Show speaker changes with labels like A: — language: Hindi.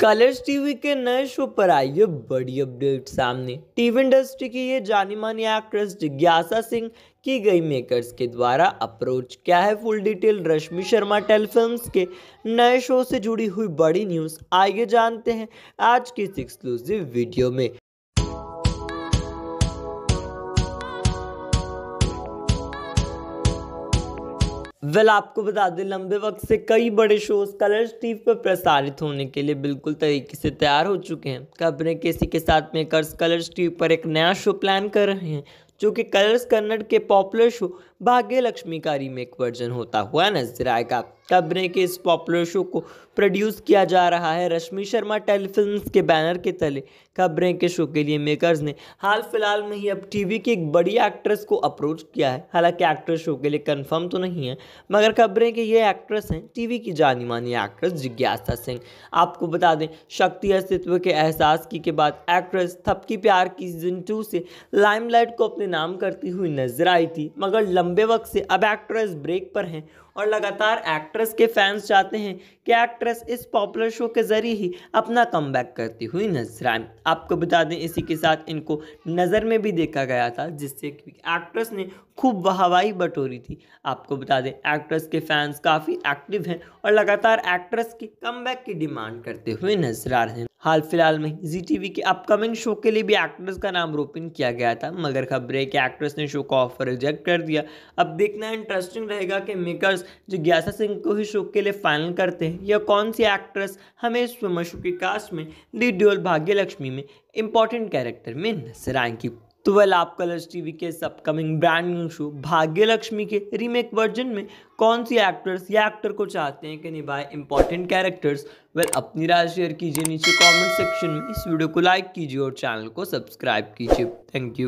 A: कलर्स टीवी के नए शो पर आई है बड़ी अपडेट सामने टीवी इंडस्ट्री की ये जानी मानी एक्ट्रेस जिज्ञासा सिंह की गई मेकर्स के द्वारा अप्रोच क्या है full detail Rashmi Sharma telefilm के नए शो से जुड़ी हुई बड़ी न्यूज आइए जानते हैं आज की इस एक्सक्लूसिव वीडियो में वेल well, आपको बता दें लंबे वक्त से कई बड़े शोज कलर्स टीवी पर प्रसारित होने के लिए बिल्कुल तरीके से तैयार हो चुके हैं कपड़े केसी के साथ मेकर्स कलर्स टीवी पर एक नया शो प्लान कर रहे हैं जो कि कलर्स कन्नड़ के पॉपुलर शो भाग्य लक्ष्मी का रीमेक वर्जन होता हुआ नजर आएगा खबरें के इस पॉपुलर शो को प्रोड्यूस किया जा रहा है रश्मि शर्मा टेलीफिल्म के बैनर के तले खबरें के शो के लिए मेकर्स ने हाल फिलहाल में ही अब टीवी की एक बड़ी एक्ट्रेस को अप्रोच किया है हालांकि एक्ट्रेस शो के लिए कंफर्म तो नहीं है मगर खबरें के ये एक्ट्रेस हैं टीवी की जानी मानी एक्ट्रेस जिज्ञासा सिंह आपको बता दें शक्ति अस्तित्व के एहसास की के बाद एक्ट्रेस थपकी प्यार की सीजन टू से लाइमलाइट को अपने नाम करती हुई नजर आई थी मगर लंबे वक्त से अब एक्ट्रेस ब्रेक पर हैं और लगातार एक्ट्रेस के फैंस चाहते हैं कि एक्ट्रेस इस पॉपुलर शो के ज़रिए ही अपना कम करती हुई नजर आए आपको बता दें इसी के साथ इनको नज़र में भी देखा गया था जिससे कि एक्ट्रेस ने खूब वाहवाही बटोरी थी आपको बता दें एक्ट्रेस के फैंस काफ़ी एक्टिव हैं और लगातार एक्ट्रेस की कम की डिमांड करते हुए नजर आ रहे हैं हाल फिलहाल में जी टी के अपकमिंग शो के लिए भी एक्ट्रेस का नाम रोपिन किया गया था मगर खबर है कि एक्ट्रेस ने शो का ऑफर रिजेक्ट कर दिया अब देखना इंटरेस्टिंग रहेगा कि मेकर्स जिज्ञासा सिंह को ही शो के लिए फाइनल करते हैं या कौन सी एक्ट्रेस हमें इस फिल्म शो की कास्ट में लीड ड्यूअल भाग्य लक्ष्मी में इंपॉर्टेंट कैरेक्टर में नजर आएंगी तो वेल आप कलर्स टीवी के इस upcoming brand new show Bhagyalakshmi के रीमेक वर्जन में कौन सी एक्टर्स या एक्टर को चाहते हैं कि निभाए इंपॉर्टेंट कैरेक्टर्स वेल अपनी राय शेयर कीजिए नीचे कमेंट सेक्शन में इस वीडियो को लाइक कीजिए और चैनल को सब्सक्राइब कीजिए थैंक यू